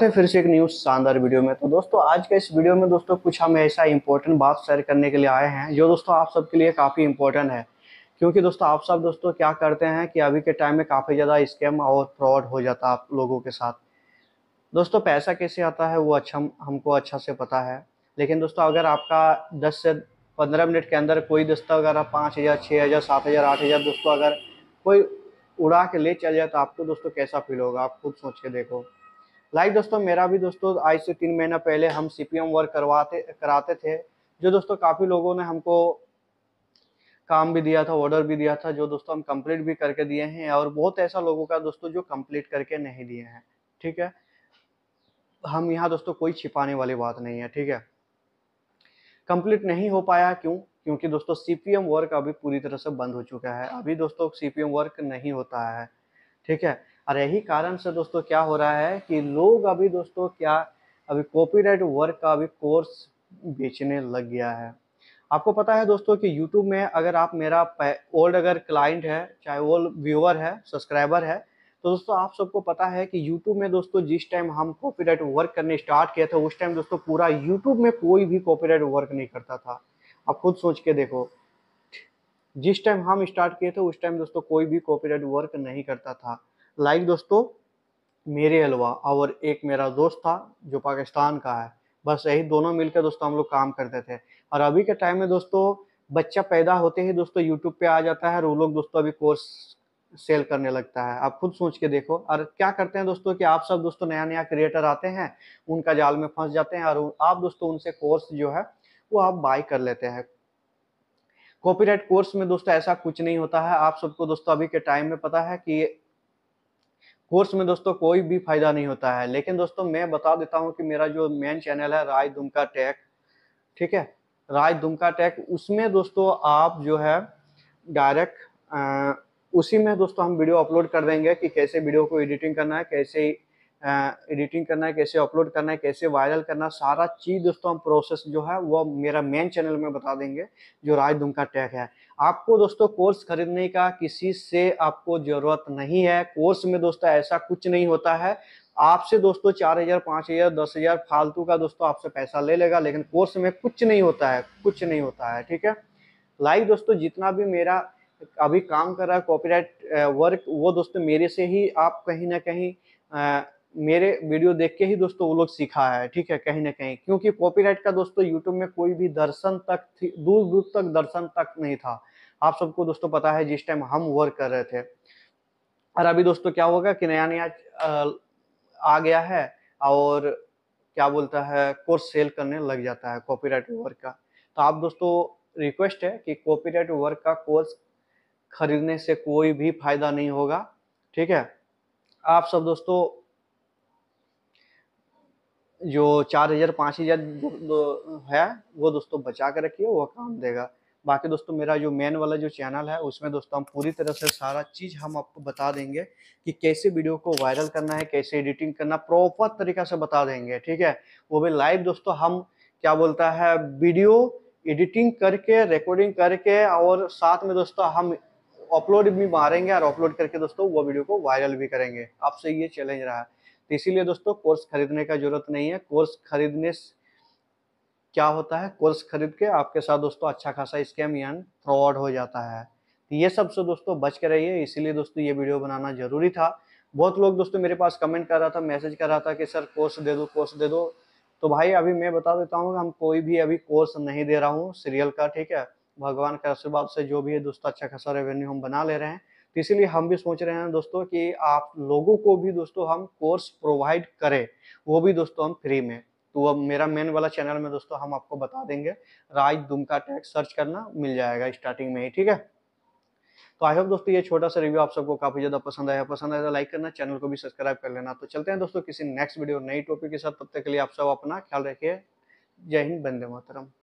है फिर से एक न्यूज शानदार वीडियो में तो दोस्तों आज के इस वीडियो में दोस्तों कुछ हम ऐसा इंपॉर्टेंट बात शेयर करने के लिए आए हैं जो दोस्तों आप सबके लिए काफ़ी इंपॉर्टेंट है क्योंकि दोस्तों आप सब दोस्तों क्या करते हैं कि अभी के टाइम में काफ़ी ज़्यादा स्कैम और फ्रॉड हो जाता है आप लोगों के साथ दोस्तों पैसा कैसे आता है वो अच्छा हमको अच्छा से पता है लेकिन दोस्तों अगर आपका दस से पंद्रह मिनट के अंदर कोई दोस्तों अगर आप पाँच हज़ार छः हज़ार सात हज़ार आठ हज़ार दोस्तों अगर कोई उड़ा के ले चल जाए तो आपको दोस्तों कैसा फील होगा आप खुद सोच के देखो लाइक दोस्तों मेरा भी दोस्तों आज से तीन महीना पहले हम सी वर्क करवाते कराते थे जो दोस्तों काफ़ी लोगों ने हमको काम भी दिया था ऑर्डर भी दिया था जो दोस्तों हम कंप्लीट भी करके दिए हैं और बहुत ऐसा लोगों का दोस्तों जो कंप्लीट करके नहीं दिए हैं ठीक है हम यहाँ दोस्तों कोई छिपाने वाली बात नहीं है ठीक है कंप्लीट नहीं हो पाया क्यों क्योंकि दोस्तों सीपीएम वर्क अभी पूरी तरह से बंद हो चुका है अभी दोस्तों सीपीएम वर्क नहीं होता है ठीक है और यही कारण से दोस्तों क्या हो रहा है कि लोग अभी दोस्तों क्या अभी कॉपीराइट वर्क का अभी कोर्स बेचने लग गया है आपको पता है दोस्तों कि YouTube में अगर आप मेरा ओल्ड अगर क्लाइंट है चाहे वो व्यूअर है सब्सक्राइबर है तो दोस्तों आप सबको पता है कि YouTube में दोस्तों जिस टाइम हम कॉपीराइट वर्क करने स्टार्ट किया था उस टाइम दोस्तों पूरा YouTube में कोई भी कॉपीराइट वर्क नहीं करता था आप खुद सोच के देखो जिस टाइम हम स्टार्ट किए थे उस टाइम दोस्तों कोई भी कॉपीराइट वर्क नहीं करता था लाइक दोस्तों मेरे अलवा और एक मेरा दोस्त था जो पाकिस्तान का है बस यही दोनों मिलकर दोस्तों हम लोग काम करते थे और अभी के टाइम में दोस्तों बच्चा पैदा होते ही दोस्तों यूट्यूब पे आ जाता है और वो लोग दोस्तों अभी कोर्स सेल करने लगता है आप खुद सोच के देखो और क्या करते हैं दोस्तों कि आप सब दोस्तों नया नया क्रिएटर आते हैं उनका जाल में फंस जाते हैं और आप दोस्तों उनसे कोर्स जो है वो आप बाय कर लेते हैं कॉपीराइट कोर्स में दोस्तों ऐसा कुछ नहीं होता है आप सबको दोस्तों अभी के टाइम में पता है कि कोर्स में दोस्तों कोई भी फायदा नहीं होता है लेकिन दोस्तों मैं बता देता हूँ कि मेरा जो मेन चैनल है राय दुमका टेक ठीक है राय दुमका टेक उसमें दोस्तों आप जो है डायरेक्ट उसी में दोस्तों हम वीडियो अपलोड कर देंगे कि कैसे वीडियो को एडिटिंग करना है कैसे एडिटिंग करना है कैसे अपलोड करना है कैसे वायरल करना सारा चीज़ दोस्तों हम प्रोसेस जो है वो मेरा मेन चैनल में बता देंगे जो राज दुमका टैग है आपको दोस्तों कोर्स खरीदने का किसी से आपको ज़रूरत नहीं है कोर्स में दोस्तों ऐसा कुछ नहीं होता है आपसे दोस्तों चार हजार पाँच हजार दस हजार फालतू का दोस्तों आपसे पैसा ले लेगा लेकिन कोर्स में कुछ नहीं होता है कुछ नहीं होता है ठीक है लाइव दोस्तों जितना भी मेरा अभी काम कर रहा है कॉपीराइट वर्क वो दोस्तों मेरे से ही आप कहीं ना कहीं मेरे वीडियो देख के ही दोस्तों वो लोग सीखा है ठीक है कहीं ना कहीं क्योंकि कॉपीराइट का दोस्तों यूट्यूब में कोई भी दर्शन तक दूर दूर तक दर्शन तक नहीं था आप सबको दोस्तों पता है जिस टाइम हम वर्क कर रहे थे और अभी दोस्तों क्या होगा कि नया नया आ गया है और क्या बोलता है कोर्स सेल करने लग जाता है कॉपीराइट वर्क का तो आप दोस्तों रिक्वेस्ट है कि कॉपीराइट वर्क का कोर्स खरीदने से कोई भी फायदा नहीं होगा ठीक है आप सब दोस्तों जो चार हज़ार पाँच हज़ार है वो दोस्तों बचा के रखिए वह काम देगा बाकी दोस्तों मेरा जो मेन वाला जो चैनल है उसमें दोस्तों हम पूरी तरह से सारा चीज़ हम आपको बता देंगे कि कैसे वीडियो को वायरल करना है कैसे एडिटिंग करना प्रॉपर तरीका से बता देंगे ठीक है वो भी लाइव दोस्तों हम क्या बोलता है वीडियो एडिटिंग करके रिकॉर्डिंग करके और साथ में दोस्तों हम अपलोड भी मारेंगे और अपलोड करके दोस्तों वो वीडियो को वायरल भी करेंगे आपसे ये चैलेंज रहा है तो इसीलिए दोस्तों कोर्स खरीदने का जरूरत नहीं है कोर्स खरीदने क्या होता है कोर्स खरीद के आपके साथ दोस्तों अच्छा खासा स्कैम यान फ्रॉड हो जाता है तो ये सब से दोस्तों बच के रहिए इसीलिए दोस्तों ये वीडियो बनाना जरूरी था बहुत लोग दोस्तों मेरे पास कमेंट कर रहा था मैसेज कर रहा था कि सर कोर्स दे दो कोर्स दे दो तो भाई अभी मैं बता देता हूँ हम कोई भी अभी कोर्स नहीं दे रहा हूँ सीरियल का ठीक है भगवान के आशीर्वाद से जो भी है दोस्तों अच्छा खासा रेवेन्यू हम बना ले रहे हैं तो इसीलिए हम भी सोच रहे हैं दोस्तों कि आप लोगों को भी दोस्तों हम कोर्स प्रोवाइड करें वो भी दोस्तों हम फ्री में तो अब मेरा मेन वाला चैनल में दोस्तों हम आपको बता देंगे राज दुमका टैक्स सर्च करना मिल जाएगा स्टार्टिंग में ही ठीक है तो आई होप दोस्तों ये छोटा सा रिव्यू आप सबको काफी ज्यादा पसंद आया पसंद आया तो लाइक करना चैनल को भी सब्सक्राइब कर लेना तो चलते हैं दोस्तों किसी नेक्स्ट वीडियो नई टॉपिक के साथ तब तक के लिए आप सब अपना ख्याल रखिए जय हिंद बंदे मातरम